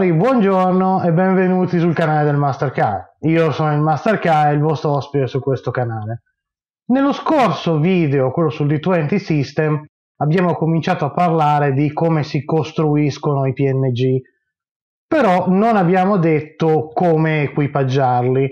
signori, buongiorno e benvenuti sul canale del Mastercard. Io sono il Mastercard e il vostro ospite su questo canale. Nello scorso video, quello sul D20 System, abbiamo cominciato a parlare di come si costruiscono i PNG, però non abbiamo detto come equipaggiarli.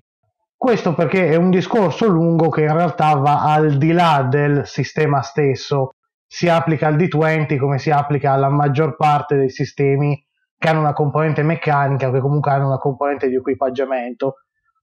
Questo perché è un discorso lungo che in realtà va al di là del sistema stesso. Si applica al D20 come si applica alla maggior parte dei sistemi che hanno una componente meccanica, che comunque hanno una componente di equipaggiamento.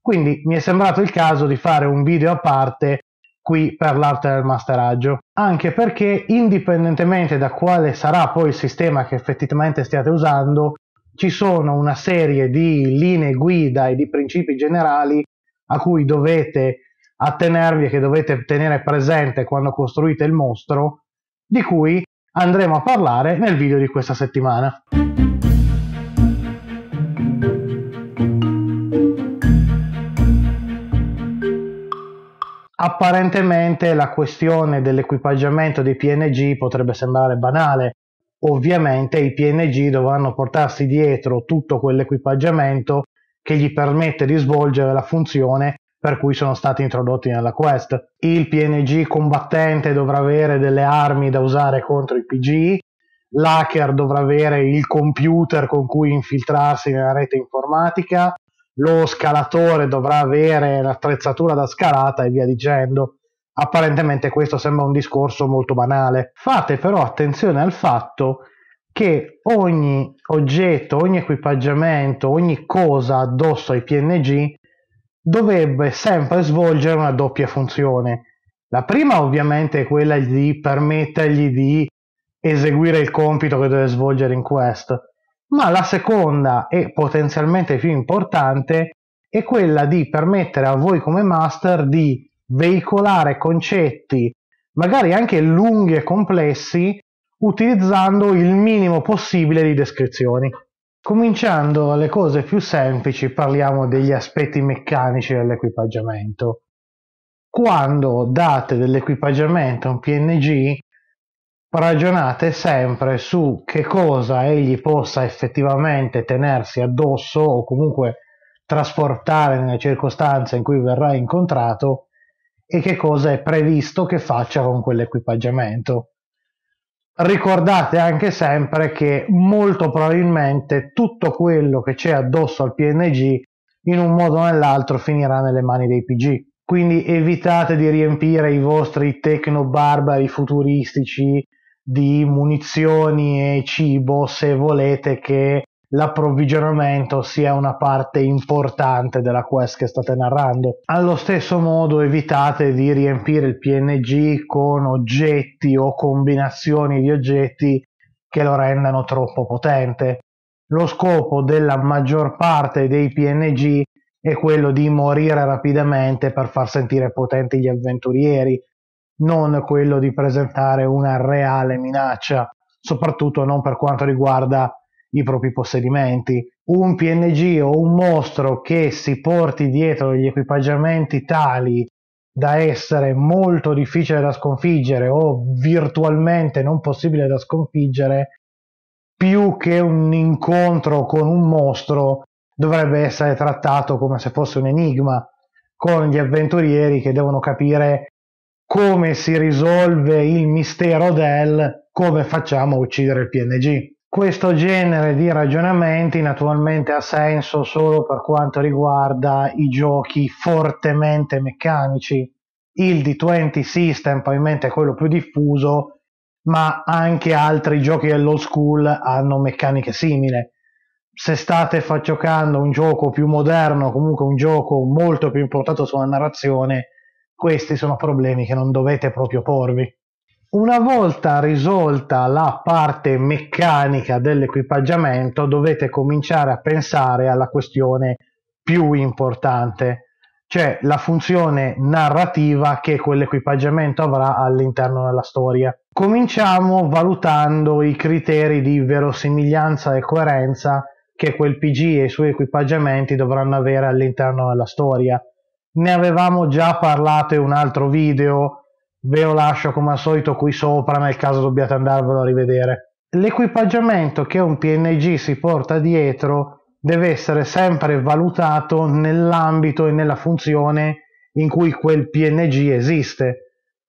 Quindi mi è sembrato il caso di fare un video a parte qui per l'arte del masteraggio, anche perché indipendentemente da quale sarà poi il sistema che effettivamente stiate usando, ci sono una serie di linee guida e di principi generali a cui dovete attenervi e che dovete tenere presente quando costruite il mostro, di cui andremo a parlare nel video di questa settimana. apparentemente la questione dell'equipaggiamento dei PNG potrebbe sembrare banale. Ovviamente i PNG dovranno portarsi dietro tutto quell'equipaggiamento che gli permette di svolgere la funzione per cui sono stati introdotti nella quest. Il PNG combattente dovrà avere delle armi da usare contro i PG, l'hacker dovrà avere il computer con cui infiltrarsi nella rete informatica, lo scalatore dovrà avere l'attrezzatura da scalata e via dicendo. Apparentemente questo sembra un discorso molto banale. Fate però attenzione al fatto che ogni oggetto, ogni equipaggiamento, ogni cosa addosso ai PNG dovrebbe sempre svolgere una doppia funzione. La prima ovviamente è quella di permettergli di eseguire il compito che deve svolgere in Quest ma la seconda e potenzialmente più importante è quella di permettere a voi come master di veicolare concetti, magari anche lunghi e complessi, utilizzando il minimo possibile di descrizioni. Cominciando alle cose più semplici, parliamo degli aspetti meccanici dell'equipaggiamento. Quando date dell'equipaggiamento a un PNG, ragionate sempre su che cosa egli possa effettivamente tenersi addosso o comunque trasportare nelle circostanze in cui verrà incontrato e che cosa è previsto che faccia con quell'equipaggiamento. Ricordate anche sempre che molto probabilmente tutto quello che c'è addosso al PNG in un modo o nell'altro finirà nelle mani dei PG. Quindi evitate di riempire i vostri barbari futuristici di munizioni e cibo se volete che l'approvvigionamento sia una parte importante della quest che state narrando. Allo stesso modo evitate di riempire il PNG con oggetti o combinazioni di oggetti che lo rendano troppo potente. Lo scopo della maggior parte dei PNG è quello di morire rapidamente per far sentire potenti gli avventurieri, non quello di presentare una reale minaccia, soprattutto non per quanto riguarda i propri possedimenti. Un PNG o un mostro che si porti dietro gli equipaggiamenti tali da essere molto difficile da sconfiggere o virtualmente non possibile da sconfiggere, più che un incontro con un mostro dovrebbe essere trattato come se fosse un enigma, con gli avventurieri che devono capire come si risolve il mistero del come facciamo a uccidere il PNG. Questo genere di ragionamenti naturalmente ha senso solo per quanto riguarda i giochi fortemente meccanici. Il D20 System probabilmente è quello più diffuso, ma anche altri giochi dell'old school hanno meccaniche simili. Se state giocando un gioco più moderno, comunque un gioco molto più importato sulla narrazione, questi sono problemi che non dovete proprio porvi. Una volta risolta la parte meccanica dell'equipaggiamento, dovete cominciare a pensare alla questione più importante, cioè la funzione narrativa che quell'equipaggiamento avrà all'interno della storia. Cominciamo valutando i criteri di verosimiglianza e coerenza che quel PG e i suoi equipaggiamenti dovranno avere all'interno della storia ne avevamo già parlato in un altro video, ve lo lascio come al solito qui sopra nel caso dobbiate andarvelo a rivedere. L'equipaggiamento che un PNG si porta dietro deve essere sempre valutato nell'ambito e nella funzione in cui quel PNG esiste.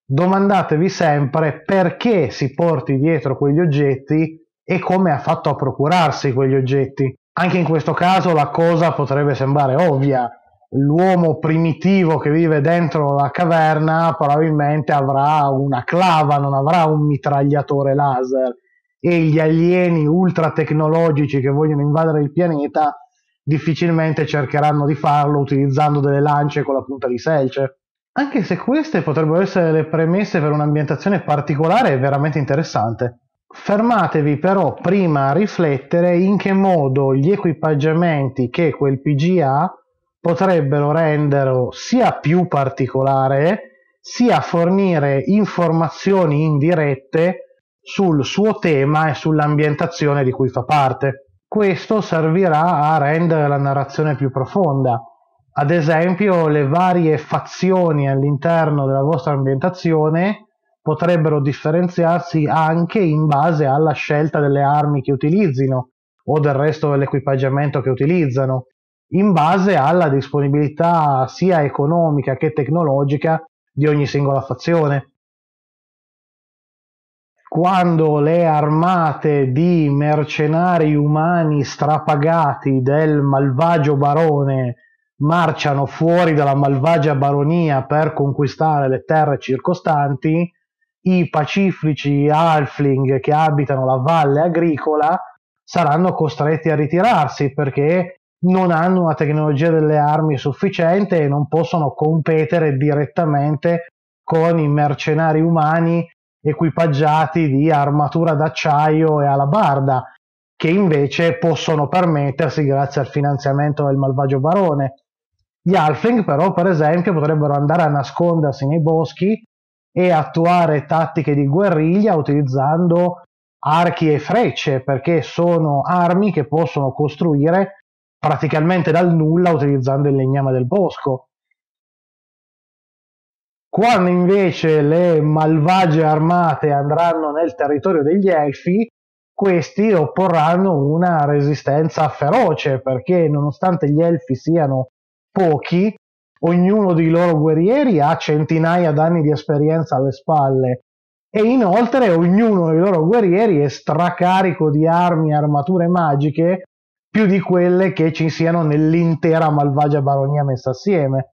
Domandatevi sempre perché si porti dietro quegli oggetti e come ha fatto a procurarsi quegli oggetti. Anche in questo caso la cosa potrebbe sembrare ovvia, l'uomo primitivo che vive dentro la caverna probabilmente avrà una clava, non avrà un mitragliatore laser e gli alieni ultra tecnologici che vogliono invadere il pianeta difficilmente cercheranno di farlo utilizzando delle lance con la punta di selce. Anche se queste potrebbero essere le premesse per un'ambientazione particolare e veramente interessante. Fermatevi però prima a riflettere in che modo gli equipaggiamenti che quel PG ha potrebbero renderlo sia più particolare sia fornire informazioni indirette sul suo tema e sull'ambientazione di cui fa parte. Questo servirà a rendere la narrazione più profonda. Ad esempio, le varie fazioni all'interno della vostra ambientazione potrebbero differenziarsi anche in base alla scelta delle armi che utilizzino o del resto dell'equipaggiamento che utilizzano in base alla disponibilità sia economica che tecnologica di ogni singola fazione. Quando le armate di mercenari umani strapagati del malvagio barone marciano fuori dalla malvagia baronia per conquistare le terre circostanti, i pacifici halfling che abitano la valle agricola saranno costretti a ritirarsi perché non hanno una tecnologia delle armi sufficiente e non possono competere direttamente con i mercenari umani equipaggiati di armatura d'acciaio e alabarda, che invece possono permettersi grazie al finanziamento del malvagio barone. Gli Alfing però, per esempio, potrebbero andare a nascondersi nei boschi e attuare tattiche di guerriglia utilizzando archi e frecce, perché sono armi che possono costruire praticamente dal nulla utilizzando il legname del bosco. Quando invece le malvagie armate andranno nel territorio degli elfi, questi opporranno una resistenza feroce perché nonostante gli elfi siano pochi, ognuno dei loro guerrieri ha centinaia d'anni di esperienza alle spalle e inoltre ognuno dei loro guerrieri è stracarico di armi e armature magiche più di quelle che ci siano nell'intera malvagia baronia messa assieme.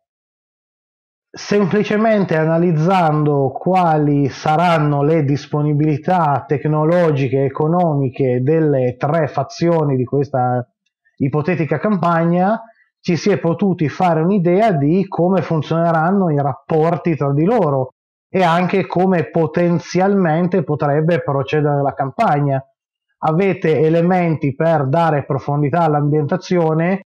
Semplicemente analizzando quali saranno le disponibilità tecnologiche e economiche delle tre fazioni di questa ipotetica campagna, ci si è potuti fare un'idea di come funzioneranno i rapporti tra di loro e anche come potenzialmente potrebbe procedere la campagna avete elementi per dare profondità all'ambientazione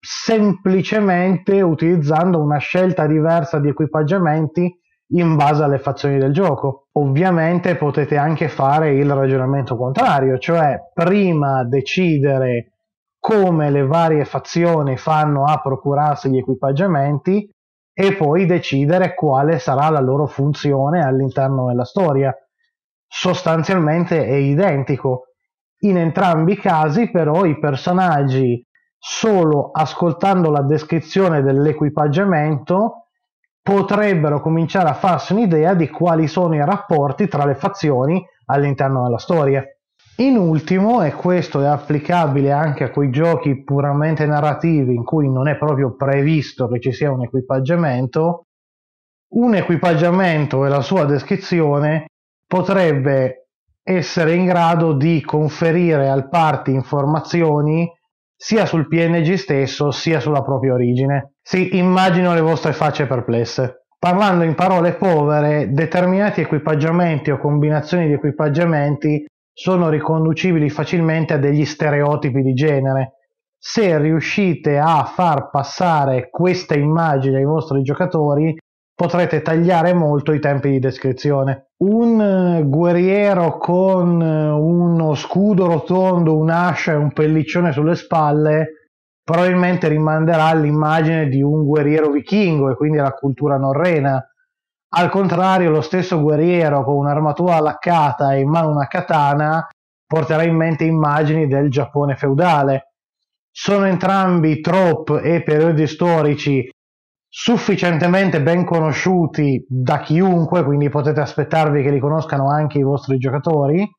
semplicemente utilizzando una scelta diversa di equipaggiamenti in base alle fazioni del gioco. Ovviamente potete anche fare il ragionamento contrario, cioè prima decidere come le varie fazioni fanno a procurarsi gli equipaggiamenti e poi decidere quale sarà la loro funzione all'interno della storia. Sostanzialmente è identico, in entrambi i casi però i personaggi solo ascoltando la descrizione dell'equipaggiamento potrebbero cominciare a farsi un'idea di quali sono i rapporti tra le fazioni all'interno della storia. In ultimo, e questo è applicabile anche a quei giochi puramente narrativi in cui non è proprio previsto che ci sia un equipaggiamento, un equipaggiamento e la sua descrizione potrebbe essere in grado di conferire al party informazioni sia sul PNG stesso sia sulla propria origine. Sì, immagino le vostre facce perplesse. Parlando in parole povere, determinati equipaggiamenti o combinazioni di equipaggiamenti sono riconducibili facilmente a degli stereotipi di genere. Se riuscite a far passare questa immagine ai vostri giocatori, potrete tagliare molto i tempi di descrizione. Un eh, guerriero con eh, uno scudo rotondo, un'ascia e un pelliccione sulle spalle probabilmente rimanderà all'immagine di un guerriero vichingo e quindi alla cultura norrena. Al contrario, lo stesso guerriero con un'armatura laccata e in mano una katana porterà in mente immagini del Giappone feudale. Sono entrambi trope e periodi storici sufficientemente ben conosciuti da chiunque, quindi potete aspettarvi che li conoscano anche i vostri giocatori,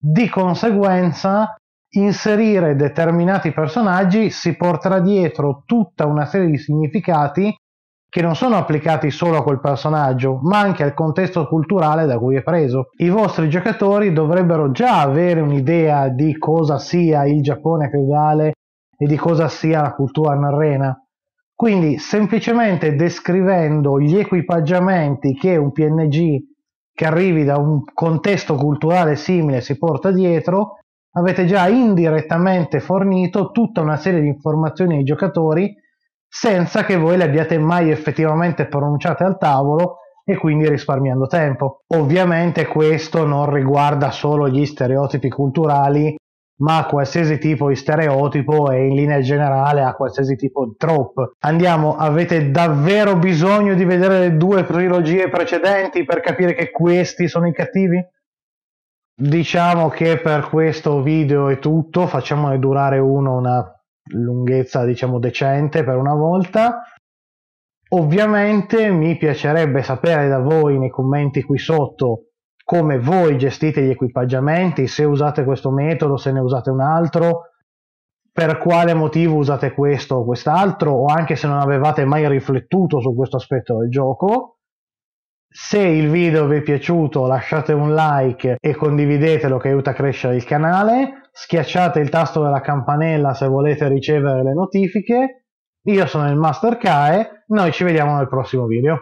di conseguenza inserire determinati personaggi si porterà dietro tutta una serie di significati che non sono applicati solo a quel personaggio, ma anche al contesto culturale da cui è preso. I vostri giocatori dovrebbero già avere un'idea di cosa sia il Giappone feudale e di cosa sia la cultura narrena. Quindi semplicemente descrivendo gli equipaggiamenti che un PNG che arrivi da un contesto culturale simile si porta dietro, avete già indirettamente fornito tutta una serie di informazioni ai giocatori senza che voi le abbiate mai effettivamente pronunciate al tavolo e quindi risparmiando tempo. Ovviamente questo non riguarda solo gli stereotipi culturali ma a qualsiasi tipo di stereotipo e in linea generale a qualsiasi tipo di trope. Andiamo, avete davvero bisogno di vedere le due trilogie precedenti per capire che questi sono i cattivi? Diciamo che per questo video è tutto, facciamone durare uno una lunghezza diciamo decente per una volta. Ovviamente mi piacerebbe sapere da voi nei commenti qui sotto come voi gestite gli equipaggiamenti, se usate questo metodo, se ne usate un altro, per quale motivo usate questo o quest'altro, o anche se non avevate mai riflettuto su questo aspetto del gioco. Se il video vi è piaciuto lasciate un like e condividetelo che aiuta a crescere il canale, schiacciate il tasto della campanella se volete ricevere le notifiche. Io sono il Master Kae, noi ci vediamo nel prossimo video.